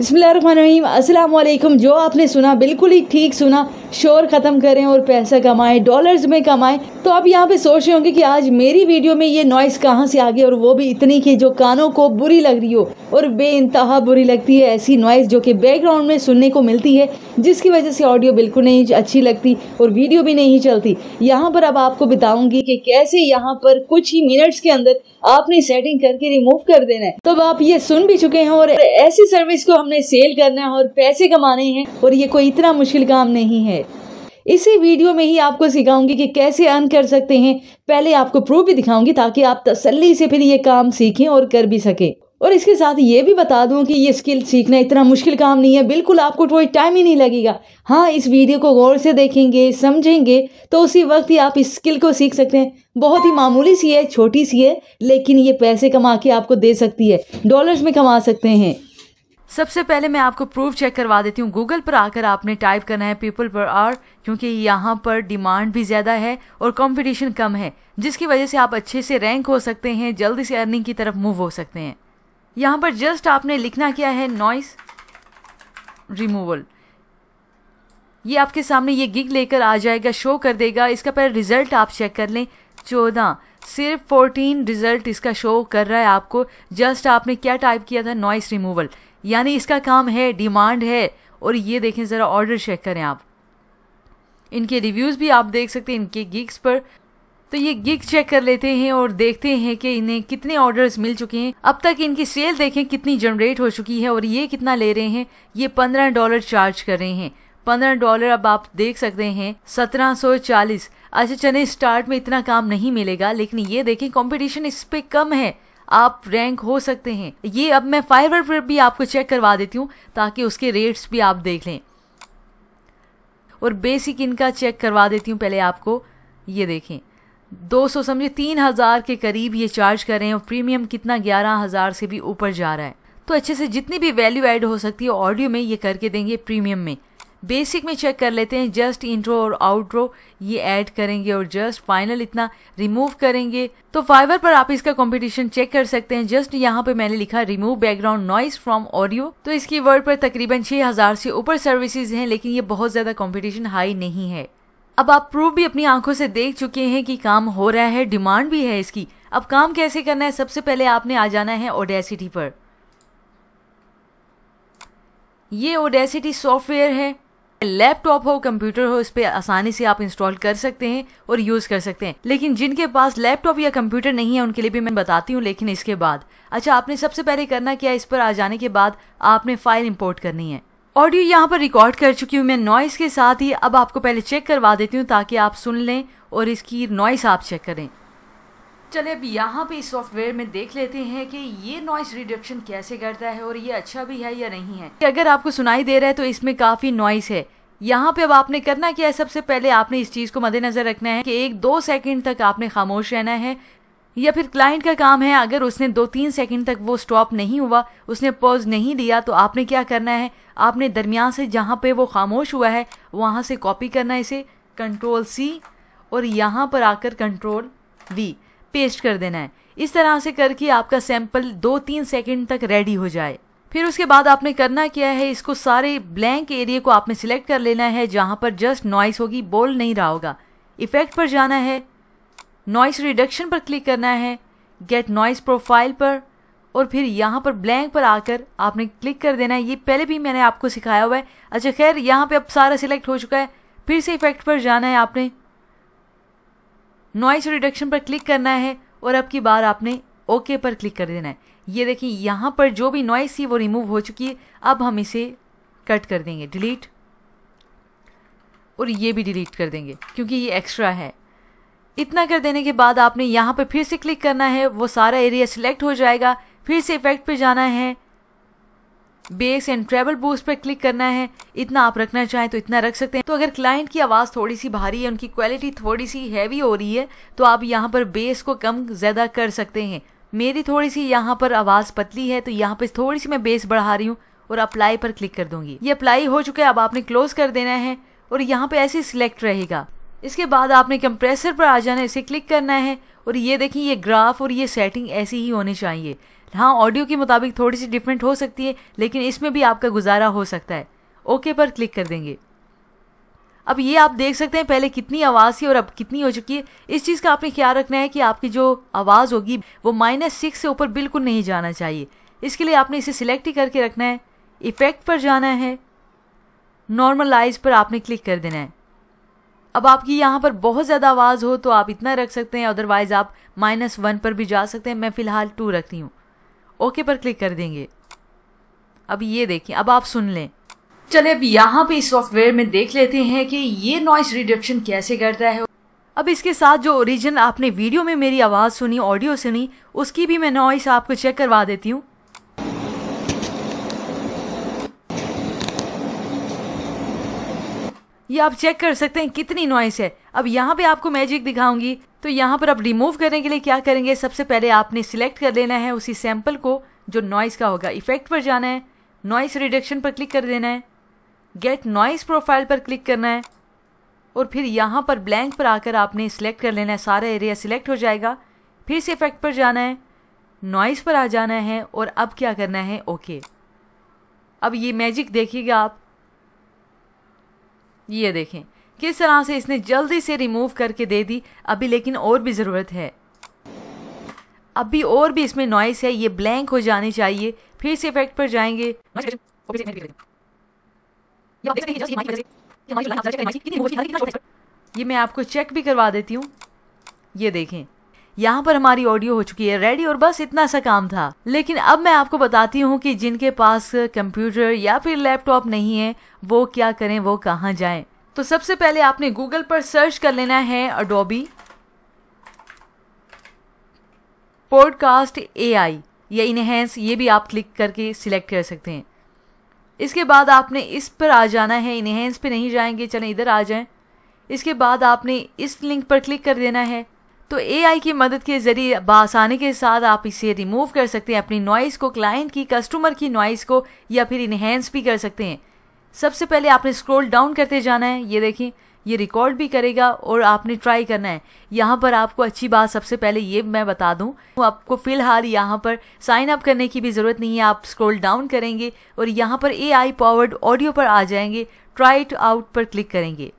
अस्सलाम वालेकुम जो आपने सुना बिल्कुल ही ठीक सुना शोर ख़त्म करें और पैसा कमाएं डॉलर्स में कमाएं तो आप यहाँ पे सोच रहे होंगे कि आज मेरी वीडियो में ये नॉइस कहाँ से आ गई और वो भी इतनी कि जो कानों को बुरी लग रही हो और बे इंतहा बुरी लगती है ऐसी नॉइस जो कि बैकग्राउंड में सुनने को मिलती है जिसकी वजह से ऑडियो बिल्कुल नहीं अच्छी लगती और वीडियो भी नहीं चलती यहाँ पर अब आपको बताऊँगी कि कैसे यहाँ पर कुछ ही मिनट्स के अंदर आपने सेटिंग करके रिमूव कर देना है तो आप ये सुन भी चुके हैं और ऐसी सर्विस को हमने सेल करना है और पैसे कमाने हैं और ये कोई इतना मुश्किल काम नहीं है इसी वीडियो में ही आपको सिखाऊंगी कि कैसे अर्न कर सकते हैं पहले आपको प्रूफ भी दिखाऊंगी ताकि आप तसल्ली से फिर ये काम सीखें और कर भी सकें और इसके साथ ये भी बता दूं कि ये स्किल सीखना इतना मुश्किल काम नहीं है बिल्कुल आपको कोई टाइम ही नहीं लगेगा हाँ इस वीडियो को गौर से देखेंगे समझेंगे तो उसी वक्त ही आप इस स्किल को सीख सकते हैं बहुत ही मामूली सी है छोटी सी है लेकिन ये पैसे कमा के आपको दे सकती है डॉलर्स में कमा सकते हैं सबसे पहले मैं आपको प्रूफ चेक करवा देती हूँ गूगल पर आकर आपने टाइप करना है पीपल पर आर क्योंकि यहाँ पर डिमांड भी ज़्यादा है और कंपटीशन कम है जिसकी वजह से आप अच्छे से रैंक हो सकते हैं जल्दी से अर्निंग की तरफ मूव हो सकते हैं यहाँ पर जस्ट आपने लिखना क्या है नॉइस रिमूवल ये आपके सामने ये गिग लेकर आ जाएगा शो कर देगा इसका पहले रिजल्ट आप चेक कर लें चौदह सिर्फ फोर्टीन रिजल्ट इसका शो कर रहा है आपको जस्ट आपने क्या टाइप किया था नॉइस रिमूवल यानी इसका काम है डिमांड है और ये देखें ज़रा ऑर्डर चेक करें आप इनके रिव्यूज़ भी आप देख सकते हैं इनके गिग्स पर तो ये गिग चेक कर लेते हैं और देखते हैं कि इन्हें कितने ऑर्डर्स मिल चुके हैं अब तक इनकी सेल देखें कितनी जनरेट हो चुकी है और ये कितना ले रहे हैं ये पंद्रह डॉलर चार्ज कर रहे हैं पंद्रह डॉलर अब आप देख सकते हैं सत्रह सौ चालीस अच्छा चले स्टार्ट में इतना काम नहीं मिलेगा लेकिन ये देखें कंपटीशन इस पे कम है आप रैंक हो सकते हैं ये अब मैं फाइवर पर भी आपको चेक करवा देती हूँ ताकि उसके रेट्स भी आप देख लें और बेसिक इनका चेक करवा देती हूँ पहले आपको ये देखें 200 समझे तीन हज़ार के करीब ये चार्ज कर रहे हैं और प्रीमियम कितना ग्यारह हज़ार से भी ऊपर जा रहा है तो अच्छे से जितनी भी वैल्यू ऐड हो सकती है ऑडियो में ये करके देंगे प्रीमियम में बेसिक में चेक कर लेते हैं जस्ट इंट्रो और आउट्रो ये ऐड करेंगे और जस्ट फाइनल इतना रिमूव करेंगे तो फाइवर पर आप इसका कंपटीशन चेक कर सकते हैं जस्ट यहाँ पे मैंने लिखा remove background noise from audio तो इसकी वर्ड पर तकरीबन 6000 से ऊपर सर्विसेज हैं लेकिन ये बहुत ज़्यादा कॉम्पिटिशन हाई नहीं है अब आप प्रूफ भी अपनी आंखों से देख चुके हैं कि काम हो रहा है डिमांड भी है इसकी अब काम कैसे करना है सबसे पहले आपने आ जाना है ओडेसिटी पर ये ओडेसिटी सॉफ्टवेयर है लैपटॉप हो कंप्यूटर हो इस पर आसानी से आप इंस्टॉल कर सकते हैं और यूज कर सकते हैं लेकिन जिनके पास लैपटॉप या कंप्यूटर नहीं है उनके लिए भी मैं बताती हूँ लेकिन इसके बाद अच्छा आपने सबसे पहले करना क्या इस पर आ जाने के बाद आपने फाइल इम्पोर्ट करनी है ऑडियो यहाँ पर रिकॉर्ड कर चुकी हूँ मैं नॉइस के साथ ही अब आपको पहले चेक करवा देती हूँ ताकि आप सुन लें और इसकी नॉइस आप चेक करें चले अब यहाँ पे इस सॉफ्टवेयर में देख लेते हैं कि ये नॉइस रिडक्शन कैसे करता है और ये अच्छा भी है या नहीं है अगर आपको सुनाई दे रहा है तो इसमें काफ़ी नॉइस है यहाँ पे अब आपने करना क्या है सबसे पहले आपने इस चीज़ को मद्देनजर रखना है कि एक दो सेकंड तक आपने खामोश रहना है या फिर क्लाइंट का काम है अगर उसने दो तीन सेकंड तक वो स्टॉप नहीं हुआ उसने पॉज नहीं लिया तो आपने क्या करना है आपने दरमियान से जहाँ पे वो खामोश हुआ है वहाँ से कॉपी करना है इसे कंट्रोल सी और यहाँ पर आकर कंट्रोल वी पेस्ट कर देना है इस तरह से करके आपका सैंपल दो तीन सेकेंड तक रेडी हो जाए फिर उसके बाद आपने करना क्या है इसको सारे ब्लैंक एरिया को आपने सिलेक्ट कर लेना है जहाँ पर जस्ट नॉइस होगी बोल नहीं रहा होगा इफेक्ट पर जाना है नॉइस रिडक्शन पर क्लिक करना है गेट नॉइस प्रोफाइल पर और फिर यहाँ पर ब्लैंक पर आकर आपने क्लिक कर देना है ये पहले भी मैंने आपको सिखाया हुआ है अच्छा खैर यहाँ पे अब सारा सिलेक्ट हो चुका है फिर से इफेक्ट पर जाना है आपने नॉइस रिडक्शन पर क्लिक करना है और अब की बार आपने ओके पर क्लिक कर देना है ये देखिए यहाँ पर जो भी नॉइस थी वो रिमूव हो चुकी है अब हम इसे कट कर देंगे डिलीट और ये भी डिलीट कर देंगे क्योंकि ये एक्स्ट्रा है इतना कर देने के बाद आपने यहाँ पर फिर से क्लिक करना है वो सारा एरिया सिलेक्ट हो जाएगा फिर से इफेक्ट पे जाना है बेस एंड ट्रेवल बूस्ट पर क्लिक करना है इतना आप रखना चाहें तो इतना रख सकते हैं तो अगर क्लाइंट की आवाज़ थोड़ी सी भारी है उनकी क्वालिटी थोड़ी सी हैवी हो रही है तो आप यहाँ पर बेस को कम ज़्यादा कर सकते हैं मेरी थोड़ी सी यहाँ पर आवाज़ पतली है तो यहाँ पर थोड़ी सी मैं बेस बढ़ा रही हूँ और अप्लाई पर क्लिक कर दूंगी ये अप्लाई हो चुका है अब आपने क्लोज कर देना है और यहाँ पे ऐसे सिलेक्ट रहेगा इसके बाद आपने कंप्रेसर पर आ जाना इसे क्लिक करना है और ये देखिए ये ग्राफ और ये सेटिंग ऐसी ही होनी चाहिए हाँ ऑडियो के मुताबिक थोड़ी सी डिफरेंट हो सकती है लेकिन इसमें भी आपका गुजारा हो सकता है ओके पर क्लिक कर देंगे अब ये आप देख सकते हैं पहले कितनी आवाज़ थी और अब कितनी हो चुकी है इस चीज़ का आपने ख्याल रखना है कि आपकी जो आवाज़ होगी वो माइनस सिक्स से ऊपर बिल्कुल नहीं जाना चाहिए इसके लिए आपने इसे सिलेक्ट ही करके रखना है इफ़ेक्ट पर जाना है नॉर्मलाइज पर आपने क्लिक कर देना है अब आपकी यहाँ पर बहुत ज़्यादा आवाज़ हो तो आप इतना रख सकते हैं अदरवाइज़ आप माइनस वन पर भी जा सकते हैं मैं फ़िलहाल टू रखती हूँ ओके पर क्लिक कर देंगे अब ये देखिए अब आप सुन लें चले अब यहाँ पे इस सॉफ्टवेयर में देख लेते हैं कि ये नॉइस रिडक्शन कैसे करता है अब इसके साथ जो ओरिजिनल आपने वीडियो में मेरी आवाज़ सुनी ऑडियो सुनी उसकी भी मैं नॉइस आपको चेक करवा देती हूँ ये आप चेक कर सकते हैं कितनी नॉइस है अब यहाँ पे आपको मैजिक दिखाऊंगी तो यहाँ पर आप रिमूव करने के लिए क्या करेंगे सबसे पहले आपने सिलेक्ट कर लेना है उसी सैम्पल को जो नॉइस का होगा इफेक्ट पर जाना है नॉइस रिडक्शन पर क्लिक कर देना है गेट नॉइस प्रोफाइल पर क्लिक करना है और फिर यहाँ पर ब्लैंक पर आकर आपने सिलेक्ट कर लेना है सारा एरिया सिलेक्ट हो जाएगा फिर से इफेक्ट पर जाना है नॉइस पर आ जाना है और अब क्या करना है ओके okay. अब ये मैजिक देखिएगा आप ये देखें किस तरह से इसने जल्दी से रिमूव करके दे दी अभी लेकिन और भी ज़रूरत है अभी और भी इसमें नॉइस है ये ब्लैंक हो जानी चाहिए फिर से इफेक्ट पर जाएंगे ये मैं आपको चेक भी करवा देती हूँ ये देखें यहाँ पर हमारी ऑडियो हो चुकी है रेडी और बस इतना सा काम था लेकिन अब मैं आपको बताती हूँ कि जिनके पास कंप्यूटर या फिर लैपटॉप नहीं है वो क्या करें वो कहाँ जाएं तो सबसे पहले आपने गूगल पर सर्च कर लेना है अडोबी पॉडकास्ट ए आई या इनहेंस ये भी आप क्लिक करके सिलेक्ट कर सकते हैं इसके बाद आपने इस पर आ जाना है इनहेंस पे नहीं जाएंगे चलें इधर आ जाएं इसके बाद आपने इस लिंक पर क्लिक कर देना है तो एआई की मदद के ज़रिए बासानी के साथ आप इसे रिमूव कर सकते हैं अपनी नॉइस को क्लाइंट की कस्टमर की नॉइस को या फिर इन्हेंस भी कर सकते हैं सबसे पहले आपने स्क्रॉल डाउन करते जाना है ये देखें ये रिकॉर्ड भी करेगा और आपने ट्राई करना है यहाँ पर आपको अच्छी बात सबसे पहले ये मैं बता दूँ आपको फ़िलहाल यहाँ पर साइन अप करने की भी ज़रूरत नहीं है आप स्क्रॉल डाउन करेंगे और यहाँ पर ए आई पावर्ड ऑडियो पर आ जाएंगे ट्राई आउट पर क्लिक करेंगे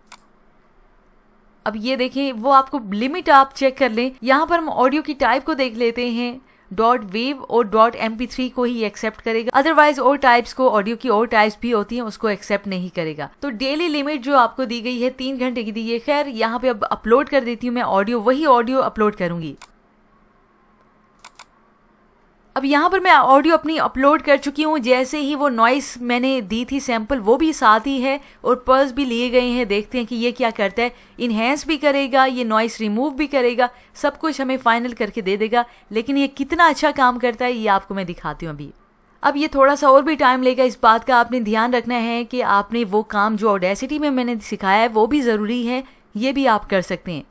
अब ये देखें वो आपको लिमिट आप चेक कर लें यहाँ पर हम ऑडियो की टाइप को देख लेते हैं डॉट वेव और डॉट एम को ही एक्सेप्ट करेगा अदरवाइज और टाइप्स को ऑडियो की और टाइप्स भी होती हैं उसको एक्सेप्ट नहीं करेगा तो डेली लिमिट जो आपको दी गई है तीन घंटे की दी है खैर यहाँ पे अब अपलोड कर देती हूँ मैं ऑडियो वही ऑडियो अपलोड करूंगी अब यहाँ पर मैं ऑडियो अपनी अपलोड कर चुकी हूँ जैसे ही वो नॉइस मैंने दी थी सैम्पल वो भी साथ ही है और पर्स भी लिए गए हैं देखते हैं कि ये क्या करता है इन्हेंस भी करेगा ये नॉइस रिमूव भी करेगा सब कुछ हमें फाइनल करके दे देगा लेकिन ये कितना अच्छा काम करता है ये आपको मैं दिखाती हूँ अभी अब ये थोड़ा सा और भी टाइम लेगा इस बात का आपने ध्यान रखना है कि आपने वो काम जो ऑडेसिटी में मैंने सिखाया है वो भी ज़रूरी है ये भी आप कर सकते हैं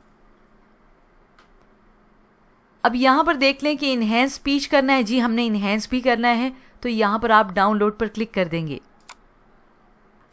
अब यहाँ पर देख लें कि इन्हेंस स्पीच करना है जी हमने इन्हेंस भी करना है तो यहाँ पर आप डाउनलोड पर क्लिक कर देंगे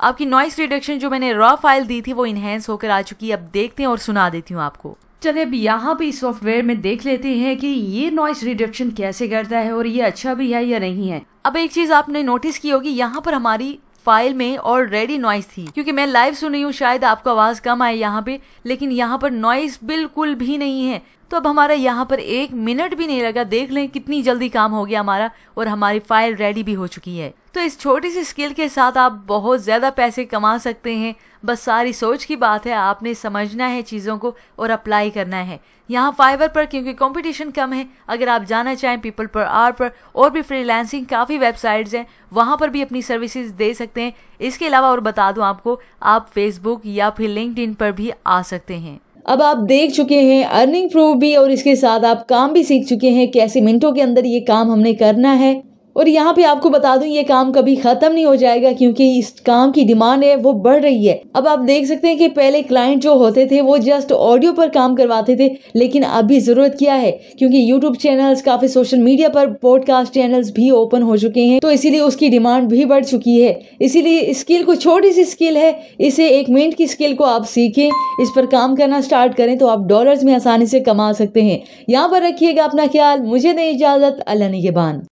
आपकी नॉइस रिडक्शन जो मैंने रॉ फाइल दी थी वो इन्हेंस होकर आ चुकी है अब देखते हैं और सुना देती हूँ आपको चले अब यहाँ पे सॉफ्टवेयर में देख लेते हैं कि ये नॉइस रिडक्शन कैसे करता है और ये अच्छा भी है या नहीं है अब एक चीज आपने नोटिस की होगी यहाँ पर हमारी फाइल में और रेडी नॉइस थी क्योंकि मैं लाइव सुन रही हूँ शायद आपको आवाज कम आए यहाँ पे लेकिन यहाँ पर नॉइस बिल्कुल भी नहीं है तो अब हमारा यहाँ पर एक मिनट भी नहीं लगा देख लें कितनी जल्दी काम हो गया हमारा और हमारी फाइल रेडी भी हो चुकी है तो इस छोटी सी स्किल के साथ आप बहुत ज़्यादा पैसे कमा सकते हैं बस सारी सोच की बात है आपने समझना है चीज़ों को और अप्लाई करना है यहाँ फाइबर पर क्योंकि कंपटीशन कम है अगर आप जाना चाहें पीपल पर आर पर और भी फ्रीलांसिंग काफ़ी वेबसाइट्स हैं वहाँ पर भी अपनी सर्विसेज दे सकते हैं इसके अलावा और बता दूँ आपको आप फेसबुक या फिर लिंकड पर भी आ सकते हैं अब आप देख चुके हैं अर्निंग प्रूफ भी और इसके साथ आप काम भी सीख चुके हैं कैसे मिनटों के अंदर ये काम हमने करना है और यहाँ पे आपको बता दूं ये काम कभी ख़त्म नहीं हो जाएगा क्योंकि इस काम की डिमांड है वो बढ़ रही है अब आप देख सकते हैं कि पहले क्लाइंट जो होते थे वो जस्ट ऑडियो पर काम करवाते थे लेकिन अभी ज़रूरत क्या है क्योंकि यूट्यूब चैनल्स काफ़ी सोशल मीडिया पर पॉडकास्ट चैनल्स भी ओपन हो चुके हैं तो इसीलिए उसकी डिमांड भी बढ़ चुकी है इसीलिए स्किल को छोटी सी स्किल है इसे एक मिनट की स्किल को आप सीखें इस पर काम करना स्टार्ट करें तो आप डॉलर्स में आसानी से कमा सकते हैं यहाँ पर रखिएगा अपना ख्याल मुझे नहीं इजाज़त अल्लाह ने